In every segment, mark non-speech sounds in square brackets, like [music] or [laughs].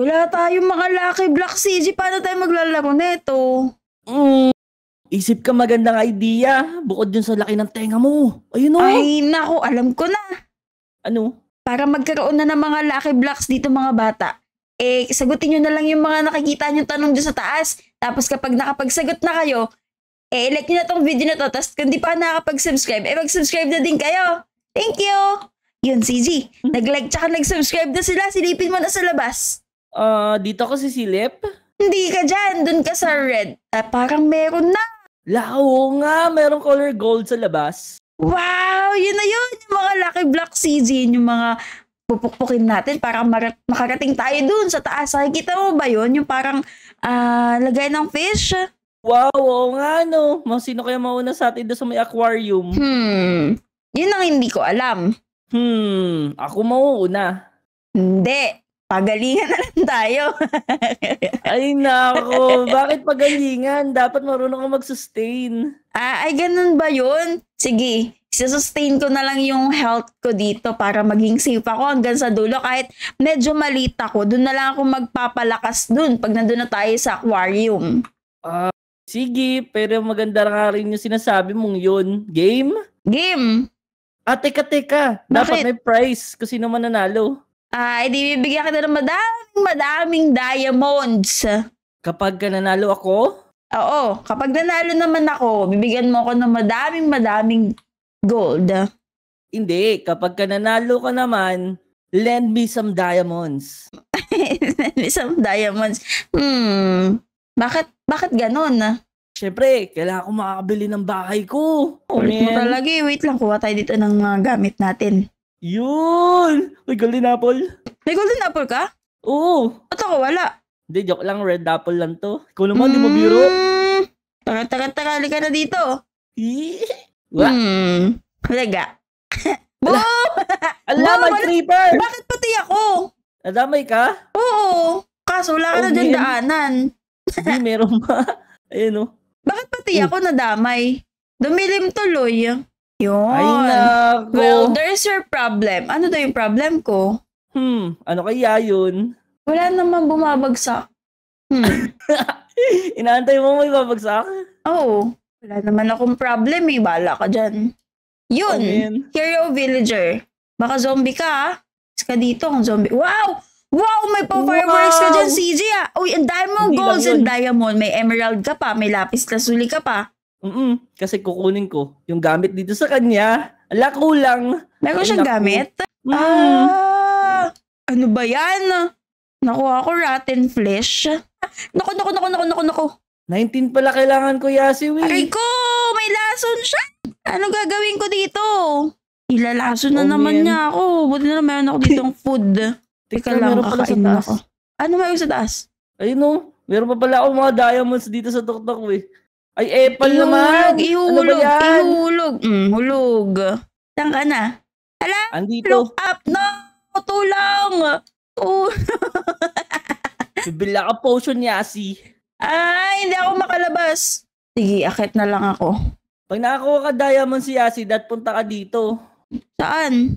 Wala tayong mga Lucky Black CG. Paano tayo maglalaro neto? Mm. Isip ka magandang idea. Bukod dun sa laki ng tenga mo. Ayun o. Oh. Ay, nako. Alam ko na. Ano? Para magkaroon na ng mga Lucky Blocks dito mga bata. Eh, sagutin nyo na lang yung mga nakikita nyo tanong dyan sa taas. Tapos kapag nakapagsagot na kayo, eh, like nyo na tong video na to. Tapos kung di pa nakapag-subscribe, eh, mag-subscribe na din kayo. Thank you! Yun, CG. Hmm. Nag-like tsaka nag-subscribe na sila. Silipin mo na sa labas. Uh, dito ako Silip. Hindi ka dyan. Doon ka sa red. Ah, parang meron na. Lao nga. Merong color gold sa labas. Wow! Yun na yun. Yung mga Lucky Black CG. Yung mga pupukpukin natin para mar- makarating tayo doon sa taas. Nakikita mo ba yun? Yung parang uh, lagay ng fish? Wow, oo nga no. Sino kaya mauna sa atin doon sa may aquarium? Hmm. Yun ang hindi ko alam. Hmm. Ako mauuna. Hindi pagalingan na lang tayo. [laughs] ay nako, bakit pagalingan? Dapat marunong ka mag-sustain. Ah, ay ganun ba yun? Sige, sustain ko na lang yung health ko dito para maging safe ako hanggang sa dulo. Kahit medyo malita ko, doon na lang ako magpapalakas doon pag nandun na tayo sa aquarium. Ah, uh, sige, pero maganda nga rin yung sinasabi mong yun. Game? Game! Ah, teka, teka. Dapat may prize kasi sino man nanalo. Ay, ah, di bibigyan ka na ng madaming, madaming diamonds. Kapag nanalo ako? Oo, kapag nanalo naman ako, bibigyan mo ako ng madaming, madaming gold. Hindi, kapag nanalo ka naman, lend me some diamonds. [laughs] lend me some diamonds. Hmm, bakit, bakit ganon? Siyempre, kailangan ko makakabili ng bahay ko. Ulit mo talaga eh. Wait lang, kuha tayo dito ng mga gamit natin. Yun! May golden apple. May golden apple ka? Oo. Ba't ako wala? Hindi, joke lang. Red apple lang to. Ikaw naman, mm. di mo biro. Hmm. Taka, taka, taka. Halika na dito. Wala. Hmm. Halaga. Boom! [laughs] Ala, may creeper! Bakit pati ako? Nadamay ka? Oo. Kaso wala ka oh, na dyan daanan. Hindi, meron ba? [laughs] Ayun o. Oh. Bakit pati oh. ako nadamay? Dumilim tuloy. Yun. Ay, Well, oh. there's your problem. Ano daw yung problem ko? Hmm, ano kaya yun? Wala naman bumabagsak. Hmm. [laughs] Inaantay mo may babagsak? Oo. Wala naman akong problem eh. Bala ka dyan. Yun. Oh, man. hero villager. Baka zombie ka ah. ka dito kung zombie. Wow! Wow! May pa-fireworks wow! ka dyan, CJ ah. Uy, ang dami mong golds and diamond. May emerald ka pa. May lapis lazuli ka pa. Mm kasi kukunin ko yung gamit dito sa kanya. Ala kulang. Meron siyang naku. gamit? Mm. Ah, ano ba yan? Nakuha ko rotten flesh. [laughs] Naku, naku, naku, naku, naku, naku. 19 pala kailangan ko, Yasiwi. Aray ko! May lason siya! Ano gagawin ko dito? Ilalason na oh, naman man. niya ako. Buti na lang meron ako ditong [laughs] food. Teka lang, kakain ako. Ano meron sa taas? Ayun o. Oh. Meron pa pala ako mga diamonds dito sa tuktok we. Ay, Apple ihulog, naman! Ihulog, ano ba ihulog. Mm, hulog. Tang ka na? Hala, Andito. look up! No! Tulong! Tulong! [laughs] Bibila ka potion niya, si. Ay, hindi ako makalabas. Sige, akit na lang ako. Pag nakakuha ka diamond si Yasi, dat punta ka dito. Saan?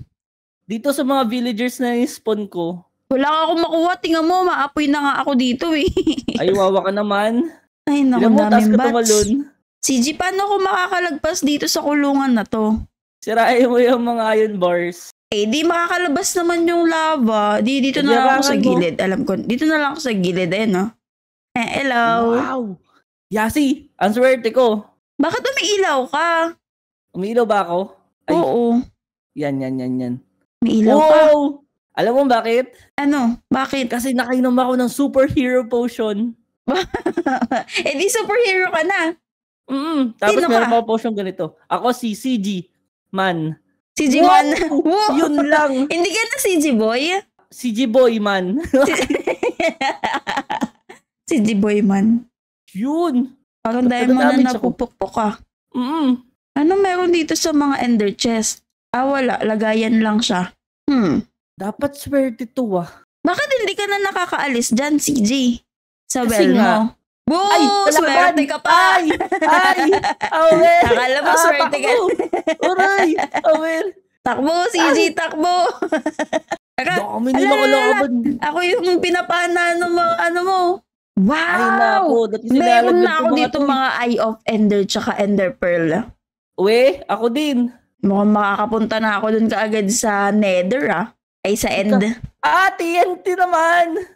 Dito sa mga villagers na spawn ko. Wala akong makuha. Tingnan mo, maapoy na nga ako dito eh. Ay, [laughs] wawa ka naman. Ay, naku, Ilang daming ka CG, paano ko makakalagpas dito sa kulungan na to? Sirain mo yung mga iron bars. Eh, di makakalabas naman yung lava. Di, dito na lang ako sa gilid. Alam ko, dito na lang ako sa gilid. Ayan, eh, no? Eh, hello. Wow. Yasi, ang swerte ko. Bakit umiilaw ka? Umiilaw ba ako? Ay, Oo. Yan, yan, yan, yan. Umiilaw Whoa! ka? Alam mo bakit? Ano? Bakit? Kasi nakainom ako ng superhero potion. [laughs] eh di superhero ka na. Mm, tapos Sino meron ka? pa post yung ganito. Ako si CG Man. CG Whoa! Man. Whoa! Yun lang. [laughs] Hindi ka na CG Boy? CG Boy Man. [laughs] CG Boy Man. Yun. Parang dahil mo na napupukpok ka. Mm. Ano meron dito sa mga ender chest? Ah, wala. Lagayan lang siya. Hmm. Dapat swerte to ah. Bakit hindi ka na nakakaalis dyan, CJ? Sa Kasi Belmo. Nga, Woo! Ay, swerte ka pa! Ay! Ay! Awel! [laughs] Akala mo ah, swerte ka. Uray! Awel! Takbo, CG, ay. takbo! [laughs] Taka, Dami nila kalaban. Ako yung pinapana ng mga ano mo. Ano wow! Ay, nako. Meron na ako dito to. mga Eye of Ender tsaka Ender Pearl. We, ako din. Mukhang makakapunta na ako dun kaagad sa Nether ah. Ay, sa End. Ah, TNT naman!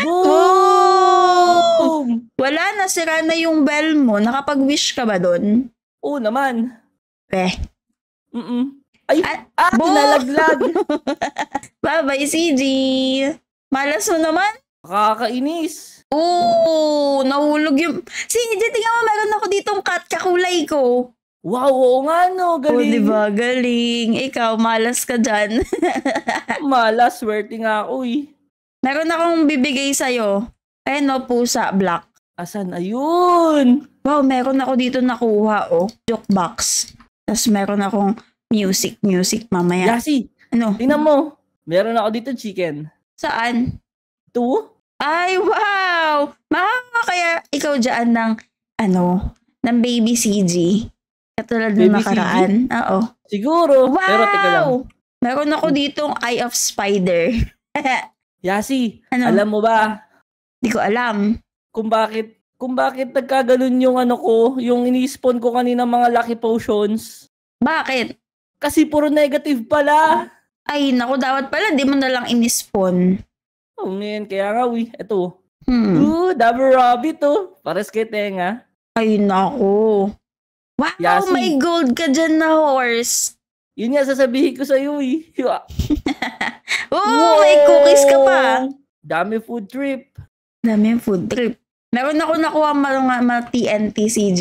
Boom! Wala na, sira na yung bell mo. Nakapag-wish ka ba doon? Oo naman. Peh. Mm-mm. Ay, At, ah, boom! nalaglag. [laughs] Bye-bye, CG. Malas mo naman. Nakakainis. Oo, nahulog yung... CG, tingnan mo, meron ako ditong cut kakulay ko. Wow, oo nga no, oh, galing. Oh, di diba? galing. Ikaw, malas ka dyan. [laughs] malas, swerte nga ako eh. Meron akong bibigay sa'yo. Ayan o, pusa, black. Asan? Ayun! Wow, meron ako dito nakuha, oh. Joke box. Tapos meron akong music, music mamaya. Yasi! Ano? Tingnan mo. Meron ako dito chicken. Saan? Two? Ay, wow! Makaka kaya ikaw dyan ng, ano, ng baby CG. Katulad ng makaraan. CG? Oo. Siguro. Wow! Pero teka lang. Meron ako ditong Eye of Spider. [laughs] Yasi, ano? alam mo ba? Hindi ko alam. Kung bakit, kung bakit nagkaganon yung ano ko, yung ini-spawn ko kanina mga lucky potions. Bakit? Kasi puro negative pala. Ay, naku, dapat pala, di mo na lang in-spawn. Oh man, kaya nga, we, eto. Hmm. Ooh, double rabbit, oh. Pares kay Tenga. Ay, naku. Wow, Yasi. may gold ka dyan na horse. Yun nga sasabihin ko sa iyo eh. oh, [laughs] Whoa! may cookies ka pa. Dami food trip. Dami food trip. Meron ako nakuha mga, mga TNT CG.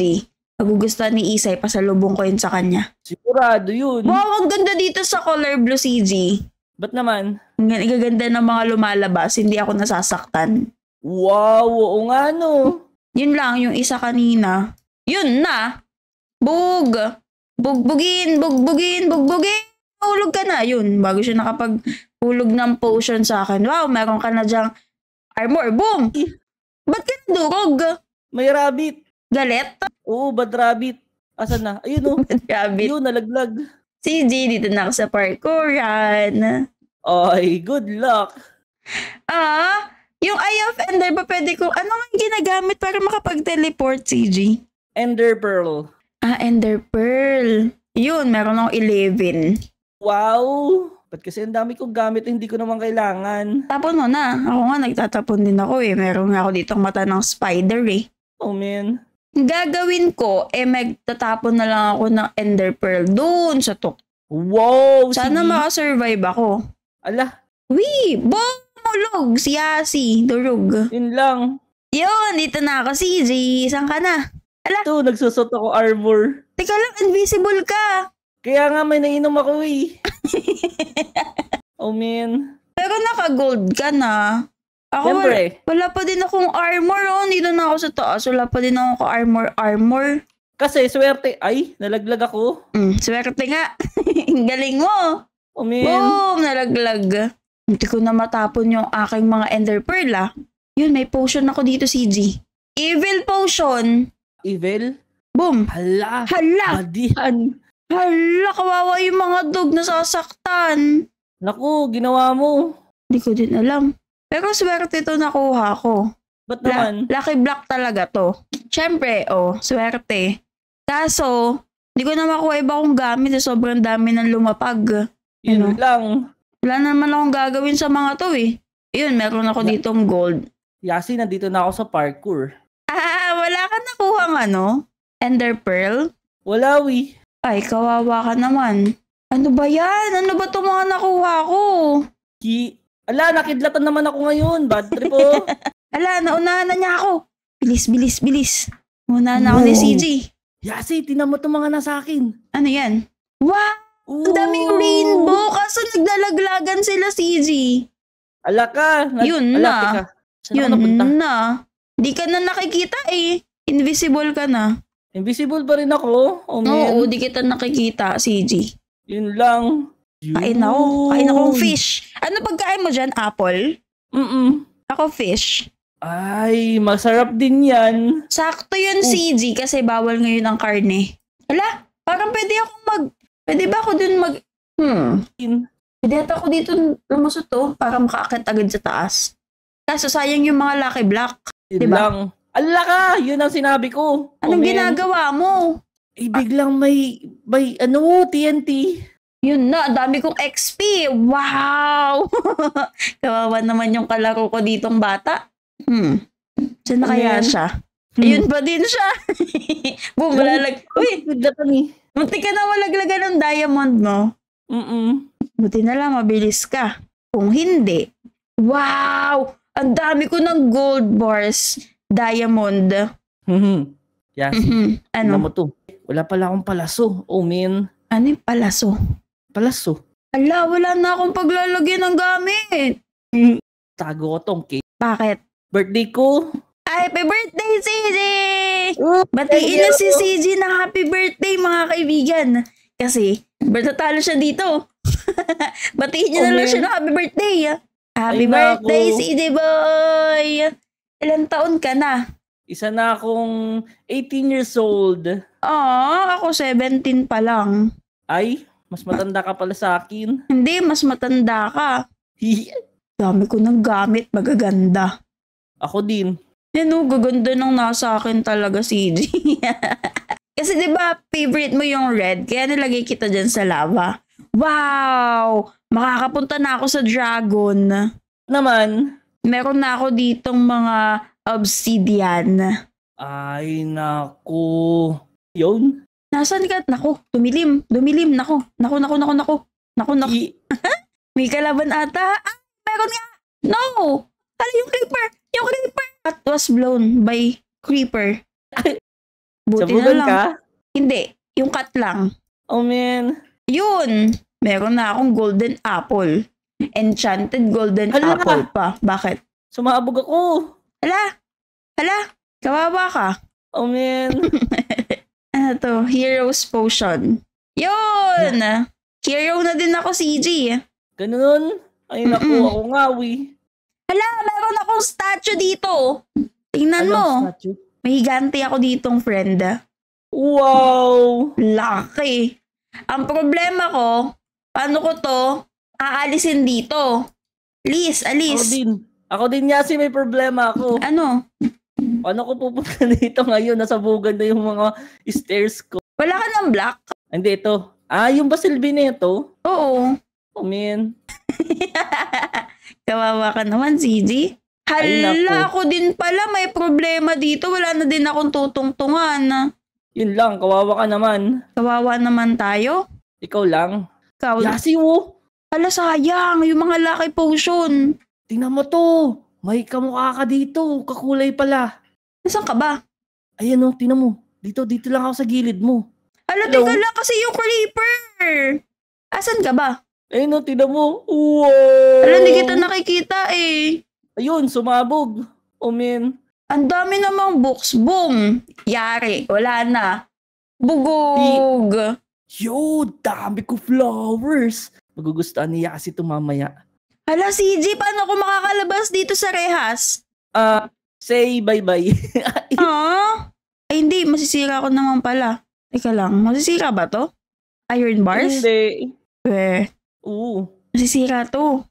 Magugustuhan ni Isay, pasalubong ko yun sa kanya. Sigurado yun. Wow, ang ganda dito sa color blue CG. Ba't naman? Ang gaganda ng mga lumalabas, hindi ako nasasaktan. Wow, oo nga no. Yun lang, yung isa kanina. Yun na. Bug! bugbugin, bugbugin, bugbugin. Hulog ka na. Yun, bago siya nakapag-hulog ng potion sa akin. Wow, meron ka na dyang armor. Boom! Eh. Ba't ka durog? May rabbit. Galit? Oo, bad rabbit. Asa na? Ayun o. Oh. [laughs] Bad rabbit. Yun, nalaglag. CJ, dito na ako sa parkouran. Ay, good luck. Ah, yung Eye of Ender ba pwede ko, ano ang ginagamit para makapag-teleport, CJ? Ender Pearl. Ah, Ender Pearl. Yun, meron akong 11. Wow! Ba't kasi ang dami kong gamit hindi ko naman kailangan? Tapon mo na. Ako nga, nagtatapon din ako eh. Meron nga ako ditong mata ng spider eh. Oh man. Gagawin ko, eh magtatapon na lang ako ng Ender Pearl doon sa tok. Wow! Sana si... makasurvive ako. Ala. Wi, Bumulog! Si Yasi! Durug! Yun lang. Yun! Dito na ako, CJ. Isang ka na? Ala. Ito, nagsusot ako armor. Teka lang, invisible ka. Kaya nga may nainom ako eh. [laughs] oh man. Pero naka-gold ka na. Ako Wala, wala pa din akong armor oh. Dito na ako sa taas. Wala pa din ako armor armor. Kasi swerte. Ay, nalaglag ako. Mm, swerte nga. [laughs] Ang galing mo. Oh man. Boom, nalaglag. Hindi ko na matapon yung aking mga ender pearl ah. Yun, may potion ako dito, CG. Evil potion evil. Boom! Hala! Hala! Madihan! Hala, kawawa yung mga dog na sasaktan. Naku, ginawa mo. Hindi ko din alam. Pero swerte to nakuha ko. Ba't La- Lucky block talaga to. Siyempre, oh, swerte. Kaso, hindi ko na makuha iba kong gamit eh. Sobrang dami ng lumapag. Yun ano? lang. Wala naman akong gagawin sa mga to eh. Yun, meron ako ditong gold. Yasi, nandito na ako sa parkour wala ka ng ano? Ender Pearl? Wala, wi. Ay, kawawa ka naman. Ano ba yan? Ano ba itong mga nakuha ko? Ki... Ala, nakidlatan naman ako ngayon. Bad trip, oh. [laughs] Ala, naunahan na niya ako. Bilis, bilis, bilis. Una na ako ni CJ. Yasi, tinan mo itong mga nasa akin. Ano yan? Wow! Ang daming rainbow! Kaso naglalaglagan sila, CJ. Ala ka. Na- Yun na. Teka. Yun na. Di ka na nakikita eh. Invisible ka na. Invisible pa rin ako. Oh, man. Oo, di kita nakikita, CG. Yun lang. Yun. Oh. Kain ako. Kain akong fish. Ano pagkain mo dyan? Apple? Mm-mm. Ako fish. Ay, masarap din yan. Sakto yun, oh. CG, kasi bawal ngayon ang karne. Ala, parang pwede ako mag... Pwede ba ako dun mag... Hmm. Pwede ata ako dito lumusot to oh, para makaakit agad sa taas. Kaso sayang yung mga Lucky block. Yun diba? lang. Ala ka! Yun ang sinabi ko. Anong Amen. ginagawa mo? Eh, biglang may, may ano, TNT. Yun na, dami kong XP. Wow! [laughs] Kawawa naman yung kalaro ko ditong bata. Hmm. Diyan na ano kaya yan? siya? Hmm. Ayun pa din siya. [laughs] Boom, malalag. Uy, munti ka na malaglagan ng diamond mo. No? Mm-mm. Buti na lang, mabilis ka. Kung hindi, wow! ang dami ko ng gold bars, diamond. Mm-hmm. Yes. Mm-hmm. Ano? Alam mo to, wala pala akong palaso. Oh, man. Ano yung palaso? Palaso. Ala, wala na akong paglalagyan ng gamit. Mm. Tago ko tong cake. Bakit? Birthday ko. Happy birthday, CJ! Oh, Batiin na si CJ na happy birthday, mga kaibigan. Kasi, bertatalo siya dito. [laughs] Batiin niyo oh, na lang siya na happy birthday. Ah. Happy Ay, birthday, naku. CD Boy! Ilan taon ka na? Isa na akong 18 years old. Oh, ako 17 pa lang. Ay, mas matanda ka pala sa akin. Hindi, mas matanda ka. Dami ko ng gamit, magaganda. Ako din. Yan o, oh, gaganda ng nasa akin talaga, CJ. [laughs] Kasi 'di ba favorite mo yung red, kaya nilagay kita diyan sa lava. Wow! makakapunta na ako sa dragon. Naman. Meron na ako ditong mga obsidian. Ay, naku. Yun? Nasaan ka? Naku, dumilim. Dumilim. Naku, naku, naku, naku, naku. Naku, naku. I- [laughs] May kalaban ata. Ah, meron nga. No! Ano yung creeper? Yung creeper! At was blown by creeper. Buti Sabugan na lang. ka? Hindi. Yung cut lang. Oh, man. Yun! Meron na akong golden apple. Enchanted golden Hala. apple pa. Bakit? Sumabog ako. Hala! Hala! Kawawa ka. Oh, man. [laughs] ano to? Hero's Potion. Yun! Yeah. Hero na din ako, CG. Ganun. Ay, naku, Mm-mm. ako ngawi. Hala, meron akong statue dito. Tingnan Anong mo. Statue? May higanti ako ditong friend. Wow! Laki. Ang problema ko, ano ko to, aalisin dito. Liz, alis. Ako din. Ako din Yasi, may problema ako. Ano? Ano ko pupunta [laughs] dito ngayon? Nasa bugan na yung mga stairs ko. Wala ka ng black? Hindi, ito. Ah, yung ba Silvineto? Oo. Oh, man. [laughs] Kawawa ka naman, Gigi. Hala, ako din pala. May problema dito. Wala na din akong tutungtungan. Yun lang, kawawa ka naman. Kawawa naman tayo? Ikaw lang. Kawal. Yasi mo. Oh. Hala, sayang. Yung mga laki potion. Tingnan mo to. May kamukha ka dito. Kakulay pala. Nasaan ka ba? Ayan o, oh, tingnan mo. Dito, dito lang ako sa gilid mo. Ala, Hello? lang kasi yung creeper. Asan ka ba? Ayun o, oh, tingnan mo. Wow! Hala, hindi kita nakikita eh. Ayun, sumabog. Oh, man. Ang dami namang books. Boom! Yari. Wala na. Bugog! Di- Yo, dami ko flowers! Magugustuhan niya kasi ito mamaya. Hala, CJ, paano ako makakalabas dito sa rehas? Ah, uh, say bye-bye. Ah? [laughs] Ay, hindi. Masisira ko naman pala. Teka lang, masisira ba to? Iron bars? Hindi. Eh. Oo. Masisira to.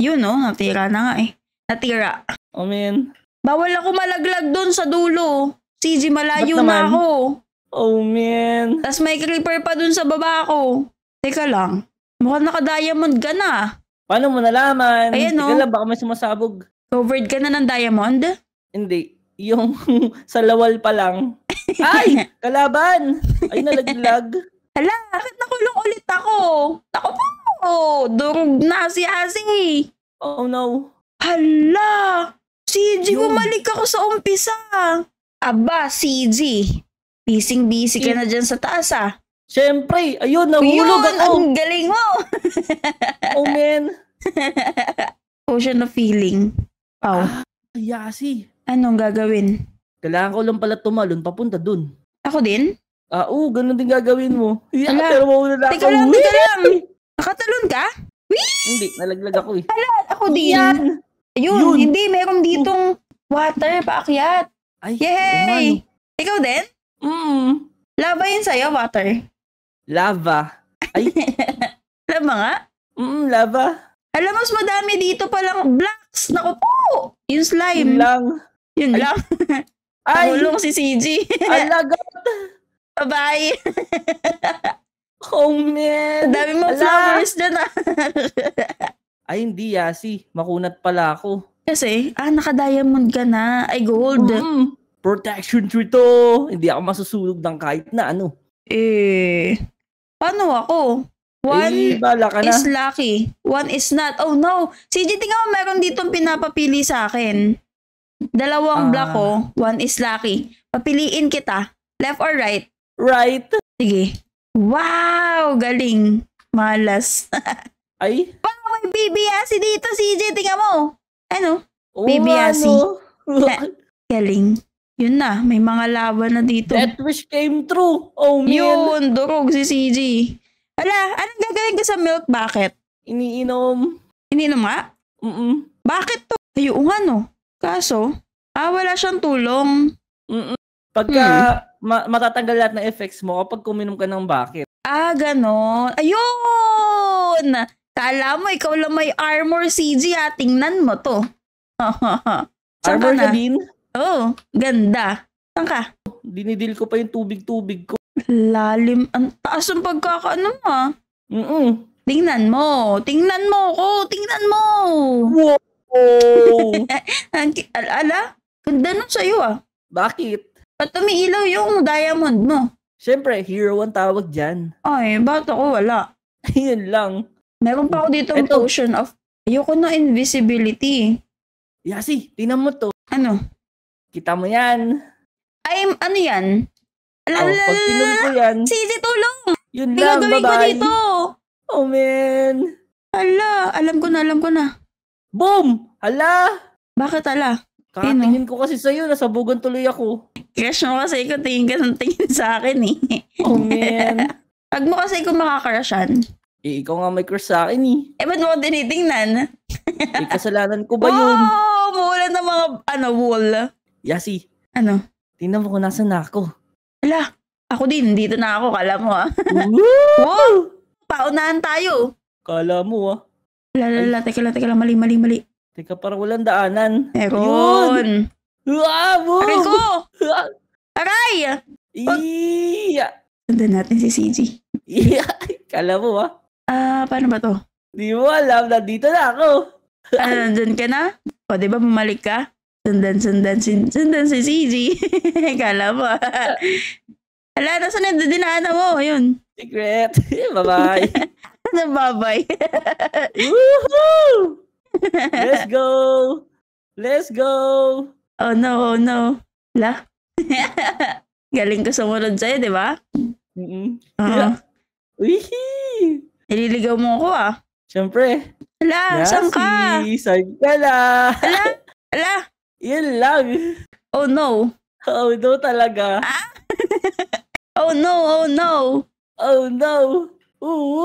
Yun, no? Oh. Natira na nga eh. Natira. Oh, man. Bawal ako malaglag doon sa dulo. CJ, malayo na ako. Oh, man. Tapos may creeper pa dun sa baba ko. Teka lang. Mukhang naka-diamond ka na. Paano mo nalaman? Ayan Teka oh. lang, baka may sumasabog. Covered ka na ng diamond? Hindi. Yung [laughs] sa lawal pa lang. [laughs] Ay! Kalaban! Ay, nalaglag. [laughs] Hala, bakit nakulong ulit ako? Ako po! Oh, durog na si Asi. Oh no. Hala! CG, bumalik ako sa umpisa. Aba, CG. Busy busy ka na dyan sa taas ah. Siyempre, ayun, nahulog Yun, ako. ang galing mo. [laughs] oh man. Ocean of feeling. Wow. Ah, yasi. Anong gagawin? Kailangan ko lang pala tumalon papunta dun. Ako din? Ah, oo, ganun din gagawin mo. Yeah, Ala. pero mauna na Teka ako. lang, teka lang. Nakatalon ka? Whee! Hindi, nalaglag ako eh. Ala, ako din. Yan. Ayun, Yun. hindi, meron oh. ditong water, paakyat. Ay, Yay! no. Ikaw din? Mm. Lava yun sa'yo, water. Lava. Ay. lava [laughs] nga? Mm, lava. Alam, mas madami dito palang blocks. Naku po! Yung slime. Yun lang. Yun Ay. lang. Ay. Nahulong si CG. Alagot. Bye-bye. oh, man. Dami mo flowers dyan, ah. Ay, hindi, Yasi. Makunat pala ako. Kasi, ah, naka-diamond ka na. Ay, gold. Mm protection tree to. Hindi ako masusunog ng kahit na ano. Eh, paano ako? One eh, ka na. is lucky. One is not. Oh no! CJ, tingnan mo meron ditong pinapapili sa akin. Dalawang ah. black ko. Oh. One is lucky. Papiliin kita. Left or right? Right. Sige. Wow! Galing. Malas. [laughs] Ay? Parang may BBS dito, CJ. Tingnan mo. Ano? Oh, BBS. Ano? [laughs] Galing. Yun na, may mga laban na dito. That wish came true. Oh, man. Yun, durog si CG. Ala, anong gagaling ka sa milk bucket? Iniinom. Iniinom nga? Mm Bakit to? Ayun nga no. Kaso, ah, wala siyang tulong. Mm-mm. Pagka hmm. ma- matatanggal lahat ng effects mo kapag kuminom ka ng bucket. Ah, ganon. Ayun! Kala mo, ikaw lang may armor CG ha. Tingnan mo to. [laughs] armor na din? Oh, ganda. Saan ka? Dinidil ko pa yung tubig-tubig ko. Lalim. Ang taas ng pagkakaano mo ah. Mm Tingnan mo. Tingnan mo ko. Tingnan mo. Wow. [laughs] ala, Ganda nun sa'yo ah. Bakit? Ba't tumiilaw yung diamond mo? Siyempre, hero ang tawag dyan. [laughs] Ay, ba't ako wala? Ayun lang. Meron pa ako dito Eto. potion of... Ayoko na invisibility. Yasi, tingnan mo to. Ano? Kita mo yan. Ay, ano yan? Oh, pag pinul ko yan. Sisi, tulong! Yun Ay, lang, bye ko dito. Oh, man. Hala, alam ko na, alam ko na. Boom! Hala! Bakit hala? Kakatingin ko kasi sa'yo, nasabugan tuloy ako. Crush mo kasi ko, tingin ka ng tingin sa akin eh. Oh man. Pag [laughs] mo kasi ko makakrushan. Eh, ikaw nga may crush sa akin eh. Eh, ba't mo ko tinitingnan? eh, kasalanan ko ba [laughs] yun? oh, maulan ng mga, ano, wall. Yasi. Ano? Tingnan mo kung nasan na ako. Ala, ako din. Dito na ako. Kala mo ah. wow! Paunahan tayo. Kala mo ah. Lala, lala. Teka lang, teka lang. Mali, mali, mali. Teka, parang walang daanan. Meron. Wow! Ah, wow. Aray ko! Ah! Aray! Iya! Sundan natin si CG. Iya! Kala mo ah. Ah, uh, paano ba to? Di mo alam, nandito na ako. ano, nandun ka na? O, di ba bumalik ka? Sundan, sundan, sundan, sundan si CG. Kala mo. Hala, nasa na dinaanan mo? Ayun. Secret. Bye-bye. Bye-bye. Woohoo! Let's go! Let's go! Oh no, oh no. La? Galing ko sumunod sa'yo, di ba? Mm-mm. Oo. Wihi! Nililigaw mo ako ah. Siyempre. Hala, yes, saan ka? Saan ka na? Ala, ala, yun lang. Oh no. Oh no talaga. Ah? [laughs] oh no, oh no. Oh no. Oo.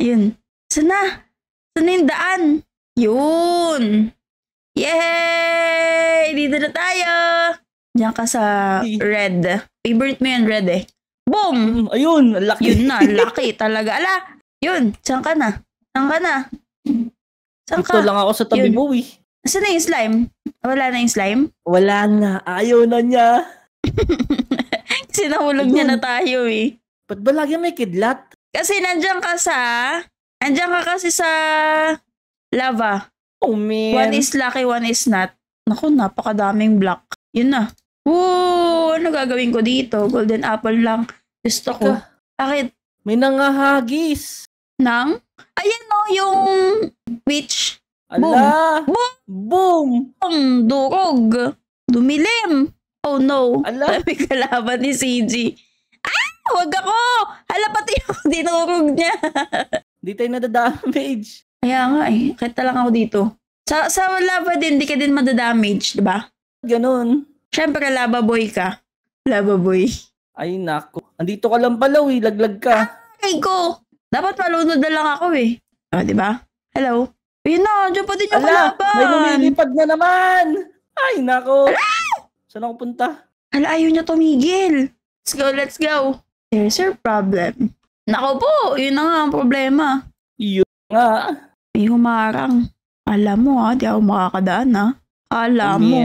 Ayun. [laughs] Sana? Sana yung daan? Yun. Yay! Dito na tayo! Diyan ka sa red. Favorite mo yung red eh. Boom! Mm, ayun, laki. Yun na, [laughs] laki talaga. Ala, yun, saan ka na? Saan ka na? Saan ka? Dito lang ako sa tabi yun. mo eh. Nasaan na yung slime? Wala na yung slime? Wala na. Ayaw na niya. [laughs] Kasi nahulog niya na tayo eh. Ba't ba lagi may kidlat? Kasi nandiyan ka sa... Nandiyan ka kasi sa... Lava. Oh man. One is lucky, one is not. Naku, napakadaming block. Yun na. Woo! Ano gagawin ko dito? Golden apple lang. Gusto ko. Bakit? May nangahagis. Nang? Ayan o, no, yung witch. Ala! Boom! Boom! Boom! Durog! Dumilim! Oh no! Ala! [laughs] May kalaban ni CG. Ah! Huwag ako! Hala pati [laughs] ako dinurog niya. Hindi [laughs] tayo nadadamage. Kaya nga eh. Kita lang ako dito. Sa, sa lava din, hindi ka din madadamage, di ba? Ganun. Siyempre, lava boy ka. Lava boy. Ay nako. Andito ka lang pala, uy. Laglag ka. Ay ko! Dapat malunod na lang ako eh. oh, di ba? Hello? Ayun na, dyan pa din yung Ala, kalaban. May lumilipad na naman. Ay, nako. Saan ako punta? Ala, ayaw niya tumigil. Let's go, let's go. There's your problem. Nako po, yun na nga ang problema. Yun nga. May humarang. Alam mo ha, ah, di ako makakadaan ha. Ah. Alam ano mo.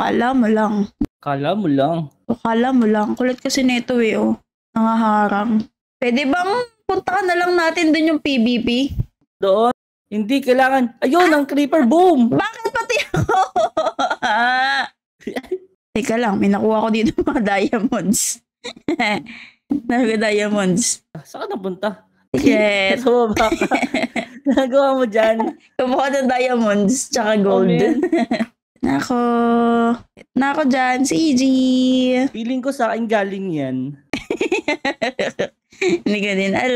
Kala mo lang. Kala mo lang. O, kala mo lang. Kulit kasi nito eh, oh. Nangaharang. Pwede bang punta ka na lang natin dun yung PBB? Doon? Hindi, kailangan. Ayun, ang creeper, boom! Bakit pati ako? [laughs] Teka lang, may nakuha ko dito mga [laughs] diamonds. [laughs] Naga diamonds. Saan napunta? Yes. so, ba? Nagawa mo dyan? Kumuha ng diamonds, tsaka gold. Oh, Nako. Nako dyan, si EG. Feeling ko sa akin galing yan. Hindi ko din alam.